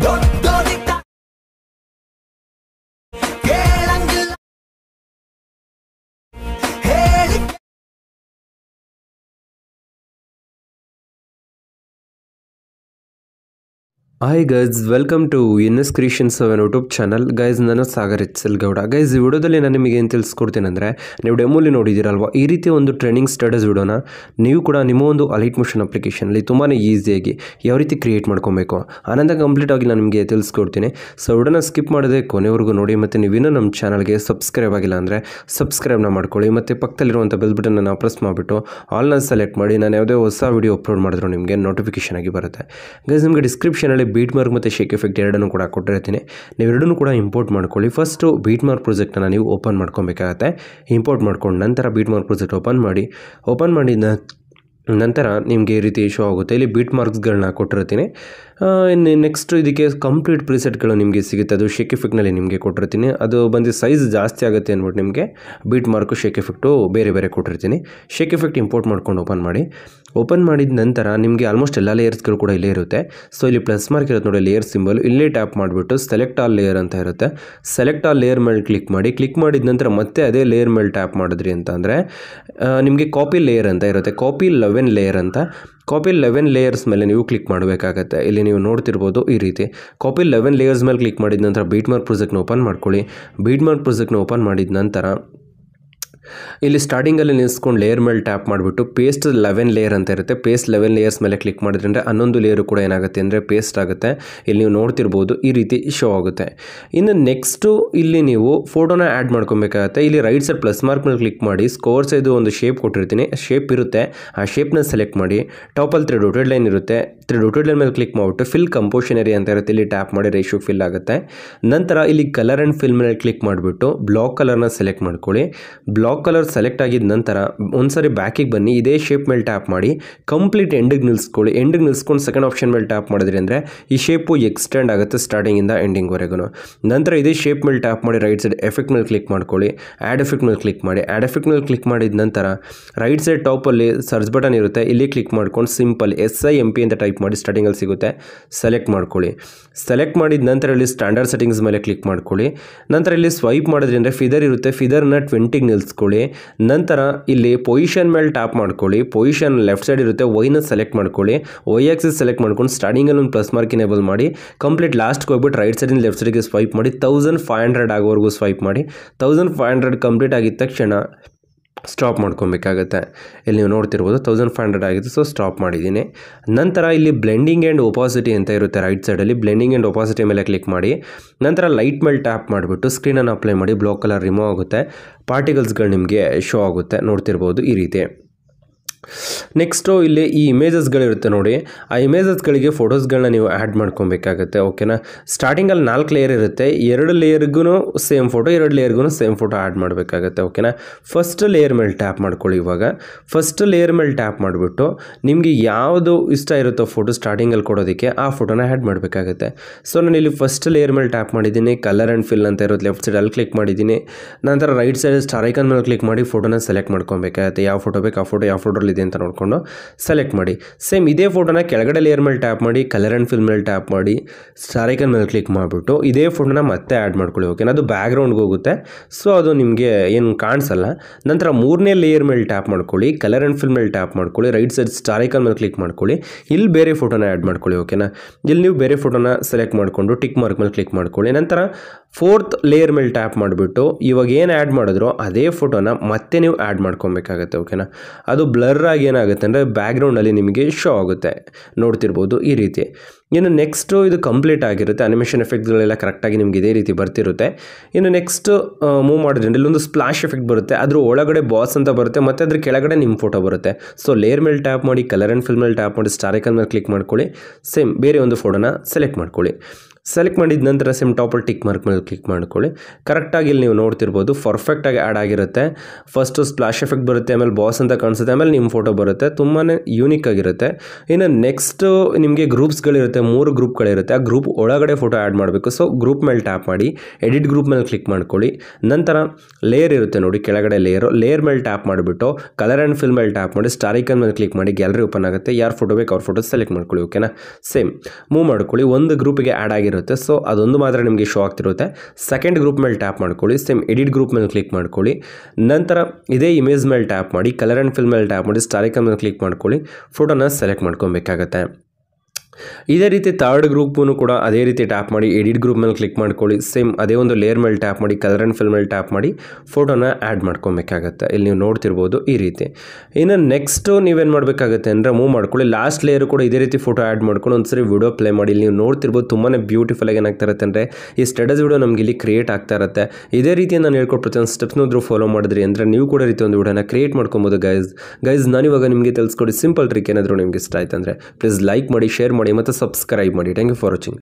Don't hi guys welcome to N S creations ಅವನ್ YouTube channel guys ನಾನು Sagar Gowda guys ಈ ವಿಡಿಯೋದಲ್ಲಿ ನಾನು ನಿಮಗೆ ಏನು ತಿಳಿಸ್ಕೊಡ್ತೀನಿ ಅಂದರೆ ನೀವು ಡೆಮೋಲಿ ನೋಡಿದ್ದೀರಲ್ವ ಈ ರೀತಿ ಒಂದು ಟ್ರೈನಿಂಗ್ ಸ್ಟಡಸ್ ವಿಡಿಯೋನ ನೀವು ಕೂಡ ನಿಮ್ಮ ಒಂದು ಅಲೈಟ್ ಮೋಷನ್ ಅಪ್ಲಿಕೇಶನಲ್ಲಿ ತುಂಬಾ ಈಸಿಯಾಗಿ ಯಾವ ರೀತಿ ಕ್ರಿಯೇಟ್ ಮಾಡ್ಕೊಬೇಕು ಆನಂದ ಕಂಪ್ಲೀಟ್ ಆಗಿ ನಾನು ನಿಮಗೆ ತಿಳಿಸ್ಕೊಡ್ತೀನಿ ಸೊ ವಿಡಿಯೋನ ಸ್ಕಿಪ್ ಮಾಡದೆ ಕೊನೆವರೆಗೂ ನೋಡಿ ಮತ್ತು ಇನ್ನೂ ನಮ್ಮ ಚಾನಲ್ಗೆ ಸಬ್ಸ್ಕ್ರೈಬ್ ಆಗಿಲ್ಲ ಅಂದರೆ ಸಬ್ಸ್ಕ್ರೈಬ್ನ ಮಾಡ್ಕೊಳ್ಳಿ ಮತ್ತು ಪಕ್ಕದಲ್ಲಿರುವಂಥ ಬೆಲ್ ಬಟನ್ನ ಪ್ರೆಸ್ ಮಾಡಿಬಿಟ್ಟು ಆಲ್ನ ಸೆಲೆಕ್ಟ್ ಮಾಡಿ ನಾನು ಯಾವುದೇ ಹೊಸ ವಿಡಿಯೋ ಅಪ್ಲೋಡ್ ಮಾಡಿದ್ರು ನಿಮಗೆ ನೋಟಿಫಿಕೇಶನ್ ಆಗಿ ಬರುತ್ತೆ ಗೈಸ್ ನಿಮಗೆ ಡಿಸ್ಕ್ರಿಪ್ಷನಲ್ಲಿ ಕಡೆ ಬೀಟ್ ಮಾರ್ಕ್ ಮತ್ತು ಶೇಕ್ ಎಫೆಕ್ಟ್ ಎರಡನ್ನೂ ಕೂಡ ಕೊಟ್ಟಿರ್ತೀನಿ ನೀವೆರಡನ್ನೂ ಕೂಡ ಇಂಪೋರ್ಟ್ ಮಾಡ್ಕೊಳ್ಳಿ ಫಸ್ಟು ಬೀಟ್ ಮಾರ್ಕ್ ಪ್ರೊಜೆಕ್ಟನ್ನು ನೀವು ಓಪನ್ ಮಾಡ್ಕೊಬೇಕಾಗತ್ತೆ ಇಂಪೋರ್ಟ್ ಮಾಡ್ಕೊಂಡು ನಂತರ ಬೀಟ್ ಮಾರ್ಕ್ ಪ್ರೊಜೆಕ್ಟ್ ಓಪನ್ ಮಾಡಿ ಓಪನ್ ಮಾಡಿದ ನಂತರ ನಿಮಗೆ ಈ ರೀತಿ ಇಶ್ಯೂ ಆಗುತ್ತೆ ಇಲ್ಲಿ ಬೀಟ್ ಮಾರ್ಕ್ಸ್ಗಳನ್ನ ಕೊಟ್ಟಿರ್ತೀನಿ ಇನ್ನು ನೆಕ್ಸ್ಟ್ ಇದಕ್ಕೆ ಕಂಪ್ಲೀಟ್ ಪ್ರಿಸೆಟ್ಗಳು ನಿಮಗೆ ಸಿಗುತ್ತೆ ಅದು ಶೇಕ್ ಎಫೆಕ್ಟ್ನಲ್ಲಿ ನಿಮಗೆ ಕೊಟ್ಟಿರ್ತೀನಿ ಅದು ಬಂದು ಸೈಜ್ ಜಾಸ್ತಿ ಆಗುತ್ತೆ ಅಂದ್ಬಿಟ್ಟು ನಿಮಗೆ ಬೀಟ್ ಮಾರ್ಕು ಶೇಕ್ ಎಫೆಕ್ಟು ಬೇರೆ ಬೇರೆ ಕೊಟ್ಟಿರ್ತೀನಿ ಶೇಕ್ ಎಫೆಕ್ಟ್ ಇಂಪೋರ್ಟ್ ಮಾಡ್ಕೊಂಡು ಓಪನ್ ಮಾಡಿ ಓಪನ್ ಮಾಡಿದ ನಂತರ ನಿಮಗೆ ಆಲ್ಮೋಸ್ಟ್ ಎಲ್ಲ ಲೇಯರ್ಸ್ಗಳು ಕೂಡ ಇಲ್ಲೇ ಇರುತ್ತೆ ಸೊ ಇಲ್ಲಿ ಪ್ಲಸ್ ಮಾರ್ಕ್ ಇರುತ್ತೆ ನೋಡಿ ಲೇಯರ್ ಸಿಂಬಲ್ ಇಲ್ಲೇ ಟ್ಯಾಪ್ ಮಾಡಿಬಿಟ್ಟು ಸೆಲೆಕ್ಟ್ ಆಲ್ ಲೇಯರ್ ಅಂತ ಇರುತ್ತೆ ಸೆಲೆಕ್ಟ್ ಆಲ್ ಲೇಯರ್ ಮೇಲೆ ಕ್ಲಿಕ್ ಮಾಡಿ ಕ್ಲಿಕ್ ಮಾಡಿದ ನಂತರ ಮತ್ತೆ ಅದೇ ಲೇಯರ್ ಮೇಲೆ ಟ್ಯಾಪ್ ಮಾಡಿದ್ರಿ ಅಂತ ಅಂದರೆ ನಿಮಗೆ ಕಾಪಿ ಲೇಯರ್ ಅಂತ ಇರುತ್ತೆ ಕಾಪಿ ಲೆವೆನ್ ಲೇಯರ್ ಅಂತ ಕಾಪಿ ಲೆವೆನ್ ಲೇಯರ್ಸ್ ಮೇಲೆ ನೀವು ಕ್ಲಿಕ್ ಮಾಡಬೇಕಾಗತ್ತೆ ಇಲ್ಲಿ ನೀವು ನೋಡ್ತಿರ್ಬೋದು ಈ ರೀತಿ ಕಾಪಿ ಲೆವೆನ್ ಲೇಯರ್ಸ್ ಮೇಲೆ ಕ್ಲಿಕ್ ಮಾಡಿದ ನಂತರ ಬೀಟ್ ಮಾರ್ಕ್ ಪ್ರೊಜೆಕ್ಟ್ನ ಓಪನ್ ಮಾಡ್ಕೊಳ್ಳಿ ಬೀಟ್ ಮಾರ್ಕ್ ಪ್ರೊಜೆಕ್ಟ್ನ ಓಪನ್ ಮಾಡಿದ ನಂತರ ಇಲ್ಲಿ ಸ್ಟಾರ್ಟಿಂಗಲ್ಲಿ ನಿಲ್ಸ್ಕೊಂಡು ಲೇಯರ್ ಮೇಲೆ ಟ್ಯಾಪ್ ಮಾಡಿಬಿಟ್ಟು ಪೇಸ್ಟ್ ಲೆವೆನ್ ಲೇಯರ್ ಅಂತ ಇರುತ್ತೆ ಪೇಸ್ಟ್ ಲೆವೆನ್ ಲೇಯರ್ಸ್ ಮೇಲೆ ಕ್ಲಿಕ್ ಮಾಡಿದ್ರೆ ಹನ್ನೊಂದು ಲೇಯರು ಕೂಡ ಏನಾಗುತ್ತೆ ಅಂದರೆ ಪೇಸ್ಟ್ ಆಗುತ್ತೆ ಇಲ್ಲಿ ನೀವು ನೋಡ್ತಿರ್ಬೋದು ಈ ರೀತಿ ಶೋ ಆಗುತ್ತೆ ಇನ್ನು ನೆಕ್ಸ್ಟು ಇಲ್ಲಿ ನೀವು ಫೋಟೋನ ಆ್ಯಡ್ ಮಾಡ್ಕೊಬೇಕಾಗತ್ತೆ ಇಲ್ಲಿ ರೈಟ್ ಸೈಡ್ ಪ್ಲಸ್ ಮಾರ್ಕ್ ಮೇಲೆ ಕ್ಲಿಕ್ ಮಾಡಿ ಸ್ಕೋರ್ಸ್ ಇದು ಒಂದು ಶೇಪ್ ಕೊಟ್ಟಿರ್ತೀನಿ ಶೇಪ್ ಇರುತ್ತೆ ಆ ಶೇಪ್ನ ಸೆಲೆಕ್ಟ್ ಮಾಡಿ ಟಾಪಲ್ಲಿ ತ್ರೀ ಡೋಟೆಡ್ ಲೈನ್ ಇರುತ್ತೆ ಡೊಟೆಡ್ ಮೇಲೆ ಕ್ಲಿಕ್ ಮಾಡಿಬಿಟ್ಟು ಫಿಲ್ ಏರಿಯಾ ಅಂತ ಇರುತ್ತೆ ಇಲ್ಲಿ ಟ್ಯಾಪ್ ಮಾಡಿ ರೇಷಿಯೋ ಫಿಲ್ ಆಗುತ್ತೆ ನಂತರ ಇಲ್ಲಿ ಕಲರ್ ಆ್ಯಂಡ್ ಫಿಲ್ ಮೇಲೆ ಕ್ಲಿಕ್ ಮಾಡಿಬಿಟ್ಟು ಬ್ಲಾಕ್ ಕಲರ್ನ ಸೆಲೆಕ್ಟ್ ಮಾಡ್ಕೊಳ್ಳಿ ಬ್ಲಾಕ್ ಕಲರ್ ಸೆಲೆಕ್ಟ್ ಆಗಿದ ನಂತರ ಒಂದ್ಸರಿ ಬ್ಯಾಕಿಗೆ ಬನ್ನಿ ಇದೇ ಶೇಪ್ ಮೇಲೆ ಟ್ಯಾಪ್ ಮಾಡಿ ಕಂಪ್ಲೀಟ್ ಎಂಡಿಗೆ ನಿಲ್ಸ್ಕೊಳ್ಳಿ ಎಂಡಿಗೆ ನಿಲ್ಸ್ಕೊಂಡು ಸೆಕೆಂಡ್ ಆಪ್ಷನ್ ಮೇಲೆ ಟ್ಯಾಪ್ ಮಾಡಿದ್ರಿ ಅಂದರೆ ಈ ಶೇಪು ಎಕ್ಸ್ಟೆಂಡ್ ಆಗುತ್ತೆ ಸ್ಟಾರ್ಟಿಂಗಿಂದ ಎಂಡಿಂಗ್ವರೆಗೂ ನಂತರ ಇದೇ ಶೇಪ್ ಮೇಲೆ ಟ್ಯಾಪ್ ಮಾಡಿ ರೈಟ್ ಸೈಡ್ ಎಫೆಕ್ಟ್ ಮೇಲೆ ಕ್ಲಿಕ್ ಮಾಡ್ಕೊಳ್ಳಿ ಆ್ಯಡ್ ಎಫೆಕ್ಟ್ ಮೇಲೆ ಕ್ಲಿಕ್ ಮಾಡಿ ಆ್ಯಡ್ ಎಫೆಕ್ಟ್ ಮೇಲೆ ಕ್ಲಿಕ್ ಮಾಡಿದ ನಂತರ ರೈಟ್ ಸೈಡ್ ಟಾಪಲ್ಲಿ ಸರ್ಚ್ ಬಟನ್ ಇರುತ್ತೆ ಇಲ್ಲಿ ಕ್ಲಿಕ್ ಮಾಡ್ಕೊಂಡು simple S I M P ಅಂತ ಟೈಪ್ ಕ್ಲಿಕ್ ಮಾಡಿ ಸ್ಟಾರ್ಟಿಂಗಲ್ಲಿ ಸಿಗುತ್ತೆ ಸೆಲೆಕ್ಟ್ ಮಾಡ್ಕೊಳ್ಳಿ ಸೆಲೆಕ್ಟ್ ಮಾಡಿದ ನಂತರ ಇಲ್ಲಿ ಸ್ಟ್ಯಾಂಡರ್ಡ್ ಸೆಟ್ಟಿಂಗ್ಸ್ ಮೇಲೆ ಕ್ಲಿಕ್ ಮಾಡ್ಕೊಳ್ಳಿ ನಂತರ ಇಲ್ಲಿ ಸ್ವೈಪ್ ಮಾಡೋದ್ರಿಂದ ಫಿದರ್ ಇರುತ್ತೆ ಫಿದರ್ನ ಟ್ವೆಂಟಿಗೆ ನಿಲ್ಲಿಸ್ಕೊಳ್ಳಿ ನಂತರ ಇಲ್ಲಿ ಪೊಸಿಷನ್ ಮೇಲೆ ಟ್ಯಾಪ್ ಮಾಡ್ಕೊಳ್ಳಿ ಪೊಸಿಷನ್ ಲೆಫ್ಟ್ ಸೈಡ್ ಇರುತ್ತೆ ವೈನ ಸೆಲೆಕ್ಟ್ ಮಾಡ್ಕೊಳ್ಳಿ ವೈ ಆಕ್ಸಿಸ್ ಸೆಲೆಕ್ಟ್ ಮಾಡ್ಕೊಂಡು ಸ್ಟಾರ್ಟಿಂಗಲ್ಲಿ ಒಂದು ಪ್ಲಸ್ ಮಾರ್ಕ್ ಇನೇಬಲ್ ಮಾಡಿ ಕಂಪ್ಲೀಟ್ ಲಾಸ್ಟ್ಗೆ ಹೋಗ್ಬಿಟ್ಟು ರೈಟ್ ಸೈಡಿಂದ ಲೆಫ್ಟ್ ಸೈಡಿಗೆ ಸ್ವೈಪ್ ಮಾಡಿ ತೌಸಂಡ್ ಫೈವ್ ಹಂಡ್ರೆಡ್ ಆಗೋವರೆಗೂ ಸ್ವೈಪ್ ಮಾಡಿ ತೌಸಂಡ್ ಫೈವ್ ಹಂಡ್ರೆಡ್ ಕಂಪ್ಲೀಟ್ ಆಗಿದ ತಕ್ಷಣ ಸ್ಟಾಪ್ ಮಾಡ್ಕೊಬೇಕಾಗತ್ತೆ ಇಲ್ಲಿ ನೀವು ನೋಡ್ತಿರ್ಬೋದು ತೌಸಂಡ್ ಫೈವ್ ಹಂಡ್ರೆಡ್ ಆಗಿದೆ ಸೊ ಸ್ಟಾಪ್ ಮಾಡಿದ್ದೀನಿ ನಂತರ ಇಲ್ಲಿ ಬ್ಲೆಂಡಿಂಗ್ ಆ್ಯಂಡ್ ಒಪಾಸಿಟಿ ಅಂತ ಇರುತ್ತೆ ರೈಟ್ ಸೈಡಲ್ಲಿ ಬ್ಲೆಂಡಿಂಗ್ ಆ್ಯಂಡ್ ಒಪಾಸಿಟಿ ಮೇಲೆ ಕ್ಲಿಕ್ ಮಾಡಿ ನಂತರ ಲೈಟ್ ಮೇಲೆ ಟ್ಯಾಪ್ ಮಾಡಿಬಿಟ್ಟು ಸ್ಕ್ರೀನನ್ನು ಅಪ್ಲೈ ಮಾಡಿ ಬ್ಲಾಕ್ ಕಲರ್ ರಿಮೂವ್ ಆಗುತ್ತೆ ಪಾರ್ಟಿಕಲ್ಸ್ಗಳು ನಿಮಗೆ ಶೋ ಆಗುತ್ತೆ ನೋಡ್ತಿರ್ಬೋದು ಈ ರೀತಿ ನೆಕ್ಸ್ಟು ಇಲ್ಲಿ ಈ ಇಮೇಜಸ್ಗಳಿರುತ್ತೆ ನೋಡಿ ಆ ಇಮೇಜಸ್ಗಳಿಗೆ ಫೋಟೋಸ್ಗಳನ್ನ ನೀವು ಆ್ಯಡ್ ಮಾಡ್ಕೊಬೇಕಾಗುತ್ತೆ ಓಕೆನಾ ಸ್ಟಾರ್ಟಿಂಗಲ್ಲಿ ನಾಲ್ಕು ಲೇಯರ್ ಇರುತ್ತೆ ಎರಡು ಲೇಯರ್ಗೂ ಸೇಮ್ ಫೋಟೋ ಎರಡು ಲೇಯರ್ಗೂ ಸೇಮ್ ಫೋಟೋ ಆ್ಯಡ್ ಮಾಡಬೇಕಾಗುತ್ತೆ ಓಕೆನಾ ಫಸ್ಟ್ ಲೇಯರ್ ಮೇಲೆ ಟ್ಯಾಪ್ ಮಾಡ್ಕೊಳ್ಳಿ ಇವಾಗ ಫಸ್ಟ್ ಲೇಯರ್ ಮೇಲೆ ಟ್ಯಾಪ್ ಮಾಡಿಬಿಟ್ಟು ನಿಮಗೆ ಯಾವುದು ಇಷ್ಟ ಇರುತ್ತೋ ಫೋಟೋ ಸ್ಟಾರ್ಟಿಂಗಲ್ಲಿ ಕೊಡೋದಕ್ಕೆ ಆ ಫೋಟೋನ ಆ್ಯಡ್ ಮಾಡಬೇಕಾಗುತ್ತೆ ಸೊ ನಾನು ಇಲ್ಲಿ ಫಸ್ಟ್ ಲೇಯರ್ ಮೇಲೆ ಟ್ಯಾಪ್ ಮಾಡಿದ್ದೀನಿ ಕಲರ್ ಆ್ಯಂಡ್ ಫಿಲ್ ಅಂತ ಇರೋದು ಲೆಫ್ಟ್ ಸೈಡಲ್ಲಿ ಕ್ಲಿಕ್ ಮಾಡಿದ್ದೀನಿ ನಂತರ ರೈಟ್ ಸೈಡ್ ಸ್ಟಾರೈಕನ್ ಮೇಲೆ ಕ್ಲಿಕ್ ಮಾಡಿ ಫೋಟೋನ ಸೆಲೆಕ್ಟ್ ಮಾಡ್ಕೊಬೇಕಾಗುತ್ತೆ ಯಾವ ಫೋಟೋ ಬೇಕು ಆ ಫೋಟೋ ಯಾವ ಫೋಟೋಲ್ಲಿ ಇದೆ ಅಂತ ನೋಡಿಕೊಂಡು ಸೆಲೆಕ್ಟ್ ಮಾಡಿ ಸೇಮ್ ಇದೇ ಫೋಟೋನ ಕೆಳಗಡೆ ಲೇಯರ್ ಮೇಲೆ ಟ್ಯಾಪ್ ಮಾಡಿ ಕಲರ್ ಆ್ಯಂಡ್ ಫಿಲ್ ಮೇಲೆ ಟ್ಯಾಪ್ ಮಾಡಿ ಸ್ಟಾರೈಕನ್ ಮೇಲೆ ಕ್ಲಿಕ್ ಮಾಡಿಬಿಟ್ಟು ಇದೇ ಫೋಟೋನ ಮತ್ತೆ ಆ್ಯಡ್ ಮಾಡ್ಕೊಳ್ಳಿ ಓಕೆನಾ ಅದು ಬ್ಯಾಕ್ಗ್ರೌಂಡ್ಗೆ ಹೋಗುತ್ತೆ ಸೊ ಅದು ನಿಮಗೆ ಏನು ಕಾಣಿಸಲ್ಲ ನಂತರ ಮೂರನೇ ಲೇಯರ್ ಮೇಲೆ ಟ್ಯಾಪ್ ಮಾಡ್ಕೊಳ್ಳಿ ಕಲರ್ ಆ್ಯಂಡ್ ಫಿಲ್ ಮೇಲೆ ಟ್ಯಾಪ್ ಮಾಡ್ಕೊಳ್ಳಿ ರೈಟ್ ಸೈಡ್ ಸ್ಟಾರೈಕನ್ ಮೇಲೆ ಕ್ಲಿಕ್ ಮಾಡ್ಕೊಳ್ಳಿ ಇಲ್ಲಿ ಬೇರೆ ಫೋಟೋನ ಆ್ಯಡ್ ಮಾಡ್ಕೊಳ್ಳಿ ಓಕೆನಾ ಇಲ್ಲಿ ನೀವು ಬೇರೆ ಫೋಟೋನ ಸೆಲೆಕ್ಟ್ ಮಾಡಿಕೊಂಡು ಟಿಕ್ ಮಾರ್ಕ್ ಮೇಲೆ ಕ್ಲಿಕ್ ಮಾಡ್ಕೊಳ್ಳಿ ನಂತರ ಫೋರ್ತ್ ಲೇಯರ್ ಮೇಲೆ ಟ್ಯಾಪ್ ಮಾಡಿಬಿಟ್ಟು ಇವಾಗ ಏನು ಆ್ಯಡ್ ಮಾಡಿದ್ರು ಅದೇ ಫೋಟೋನ ಮತ್ತೆ ನೀವು ಆ್ಯಡ್ ಮಾಡ್ಕೊಬೇಕಾಗತ್ತೆ ಓಕೆನಾ ಅದು ಬ್ಲರ್ ಬ್ಲರ್ ಆಗಿ ಏನಾಗುತ್ತೆ ಅಂದರೆ ಬ್ಯಾಕ್ಗ್ರೌಂಡಲ್ಲಿ ನಿಮಗೆ ಶೋ ಆಗುತ್ತೆ ನೋಡ್ತಿರ್ಬೋದು ಈ ರೀತಿ ಇನ್ನು ನೆಕ್ಸ್ಟು ಇದು ಕಂಪ್ಲೀಟ್ ಆಗಿರುತ್ತೆ ಅನಿಮೇಷನ್ ಎಫೆಕ್ಟ್ಗಳೆಲ್ಲ ಕರೆಕ್ಟಾಗಿ ನಿಮ್ಗೆ ಇದೇ ರೀತಿ ಬರ್ತಿರುತ್ತೆ ಇನ್ನು ನೆಕ್ಸ್ಟ್ ಮೂವ್ ಮಾಡೋದ್ರಿಂದ ಇಲ್ಲೊಂದು ಸ್ಪ್ಲಾಶ್ ಎಫೆಕ್ಟ್ ಬರುತ್ತೆ ಅದ್ರ ಒಳಗಡೆ ಬಾಸ್ ಅಂತ ಬರುತ್ತೆ ಮತ್ತು ಅದ್ರ ಕೆಳಗಡೆ ನಿಮ್ಮ ಫೋಟೋ ಬರುತ್ತೆ ಸೊ ಲೇಯರ್ ಮೇಲೆ ಟ್ಯಾಪ್ ಮಾಡಿ ಕಲರ್ ಆ್ಯಂಡ್ ಫಿಲ್ ಮೇಲೆ ಟ್ಯಾಪ್ ಮಾಡಿ ಐಕನ್ ಮೇಲೆ ಕ್ಲಿಕ್ ಮಾಡ್ಕೊಳ್ಳಿ ಸೇಮ್ ಬೇರೆ ಒಂದು ಫೋಟೋನ ಸೆಲೆಕ್ಟ್ ಮಾಡ್ಕೊಳ್ಳಿ ಸೆಲೆಕ್ಟ್ ಮಾಡಿದ ನಂತರ ಸೇಮ್ ಟಾಪಲ್ಲಿ ಟಿಕ್ ಮಾರ್ಕ್ ಮೇಲೆ ಕ್ಲಿಕ್ ಮಾಡ್ಕೊಳ್ಳಿ ಕರೆಕ್ಟಾಗಿ ಇಲ್ಲಿ ನೀವು ನೋಡ್ತಿರ್ಬೋದು ಪರ್ಫೆಕ್ಟಾಗಿ ಆ್ಯಡ್ ಆಗಿರುತ್ತೆ ಫಸ್ಟು ಸ್ಪ್ಲಾಶ್ ಎಫೆಕ್ಟ್ ಬರುತ್ತೆ ಆಮೇಲೆ ಬಾಸ್ ಅಂತ ಕಾಣಿಸುತ್ತೆ ಆಮೇಲೆ ನಿಮ್ಮ ಫೋಟೋ ಬರುತ್ತೆ ತುಂಬಾ ಯೂನಿಕ್ ಆಗಿರುತ್ತೆ ಇನ್ನು ನೆಕ್ಸ್ಟು ನಿಮಗೆ ಗ್ರೂಪ್ಸ್ಗಳಿರುತ್ತೆ ಮೂರು ಗ್ರೂಪ್ಗಳಿರುತ್ತೆ ಆ ಗ್ರೂಪ್ ಒಳಗಡೆ ಫೋಟೋ ಆ್ಯಡ್ ಮಾಡಬೇಕು ಸೊ ಗ್ರೂಪ್ ಮೇಲೆ ಟ್ಯಾಪ್ ಮಾಡಿ ಎಡಿಟ್ ಗ್ರೂಪ್ ಮೇಲೆ ಕ್ಲಿಕ್ ಮಾಡ್ಕೊಳ್ಳಿ ನಂತರ ಲೇಯರ್ ಇರುತ್ತೆ ನೋಡಿ ಕೆಳಗಡೆ ಲೇಯರು ಲೇಯರ್ ಮೇಲೆ ಟ್ಯಾಪ್ ಮಾಡಿಬಿಟ್ಟು ಕಲರ್ ಆ್ಯಂಡ್ ಫಿಲ್ ಮೇಲೆ ಟ್ಯಾಪ್ ಮಾಡಿ ಸ್ಟಾರಿಕನ್ ಮೇಲೆ ಕ್ಲಿಕ್ ಮಾಡಿ ಗ್ಯಾಲರಿ ಓಪನ್ ಆಗುತ್ತೆ ಯಾರು ಫೋಟೋ ಬೇಕು ಅವ್ರ ಫೋಟೋ ಸೆಲೆಕ್ಟ್ ಮಾಡ್ಕೊಳ್ಳಿ ಓಕೆನಾ ಸೇಮ್ ಮೂವ್ ಮಾಡ್ಕೊಳ್ಳಿ ಒಂದು ಗ್ರೂಪಿಗೆ ಆ್ಯಡ್ ಆಗಿರುತ್ತೆ ಸೊ ಅದೊಂದು ಮಾತ್ರ ನಿಮಗೆ ಶೋ ಆಗ್ತಿರುತ್ತೆ ಸೆಕೆಂಡ್ ಗ್ರೂಪ್ ಮೇಲೆ ಟ್ಯಾಪ್ ಮಾಡ್ಕೊಳ್ಳಿ ಸೇಮ್ ಎಡಿಟ್ ಗ್ರೂಪ್ ಮೇಲೆ ಕ್ಲಿಕ್ ಮಾಡ್ಕೊಳ್ಳಿ ನಂತರ ಇದೇ ಇಮೇಜ್ ಮೇಲೆ ಟ್ಯಾಪ್ ಮಾಡಿ ಕಲರ್ ಆ್ಯಂಡ್ ಫಿಲ್ ಮೇಲೆ ಟ್ಯಾಪ್ ಮಾಡಿ ಸ್ಟಾರಿಕಲ್ ಮೇಲೆ ಕ್ಲಿಕ್ ಮಾಡ್ಕೊಳ್ಳಿ ಫೋಟೋನ ಸೆಲೆಕ್ಟ್ ಮಾಡ್ಕೊಬೇಕಾಗತ್ತೆ ಇದೇ ರೀತಿ ಥರ್ಡ್ ಗ್ರೂಪ್ನು ಕೂಡ ಅದೇ ರೀತಿ ಟ್ಯಾಪ್ ಮಾಡಿ ಎಡಿಟ್ ಗ್ರೂಪ್ ಮೇಲೆ ಕ್ಲಿಕ್ ಮಾಡ್ಕೊಳ್ಳಿ ಸೇಮ್ ಅದೇ ಒಂದು ಲೇಯರ್ ಮೇಲೆ ಟ್ಯಾಪ್ ಮಾಡಿ ಕಲರ್ ಆ್ಯಂಡ್ ಫಿಲ್ ಮೇಲೆ ಟ್ಯಾಪ್ ಮಾಡಿ ಫೋಟೋನ ಆ್ಯಡ್ ಮಾಡ್ಕೊಬೇಕಾಗತ್ತೆ ಇಲ್ಲಿ ನೀವು ನೋಡ್ತಿರ್ಬೋದು ಈ ರೀತಿ ಇನ್ನು ನೆಕ್ಸ್ಟು ನೀವೇನು ಮಾಡಬೇಕಾಗುತ್ತೆ ಅಂದರೆ ಮೂವ್ ಮಾಡ್ಕೊಳ್ಳಿ ಲಾಸ್ಟ್ ಲೇಯರ್ ಕೂಡ ಇದೇ ರೀತಿ ಫೋಟೋ ಆ್ಯಡ್ ಮಾಡ್ಕೊಂಡು ಒಂದ್ಸರಿ ವಿಡಿಯೋ ಪ್ಲೇ ಮಾಡಿ ಇಲ್ಲಿ ನೀವು ನೋಡ್ತಿರ್ಬೋದು ತುಂಬಾ ಬ್ಯೂಟಿಫುಲ್ ಆಗಿ ಏನಾಗ್ತಾ ಇರುತ್ತೆ ಅಂದರೆ ಈ ಸ್ಟಡಸ್ ವಿಡಿಯೋ ನಮಗೆ ಇಲ್ಲಿ ಕ್ರಿಯೇಟ್ ಆಗ್ತಾ ಇರುತ್ತೆ ಇದೇ ರೀತಿ ನಾನು ಹೇಳ್ಕೊಟ್ಟು ಪ್ರತಿಯೊಂದು ಸ್ಟೆಪ್ಸ್ನಾದ್ರೂ ಫಾಲೋ ಮಾಡಿದ್ರಿ ಅಂದರೆ ನೀವು ಕೂಡ ರೀತಿ ಒಂದು ವಿಡಿಯೋನ ಕ್ರಿಯೇಟ್ ಮಾಡ್ಕೊಬೋದು ಗೈಸ್ ಗೈಸ್ ನಾನಿವಾಗ ನಿಮಗೆ ತಿಳಿಸ್ಕೊಡಿ ಸಿಂಪಲ್ ಟ್ರಿಕ್ ಏನಾದರೂ ನಿಮ್ಗೆ ಇಷ್ಟ ಆಯ್ತು ಅಂದರೆ ಪ್ಲೀಸ್ ಲೈಕ್ ಮಾಡಿ ಶೇರ್ ಮಾಡಿ ಮಾಡಿ ಮತ್ತು ಸಬ್ಸ್ಕ್ರೈಬ್ ಮಾಡಿ ಥ್ಯಾಂಕ್ ಯು ಫಾರ್ ವಾಚಿಂಗ್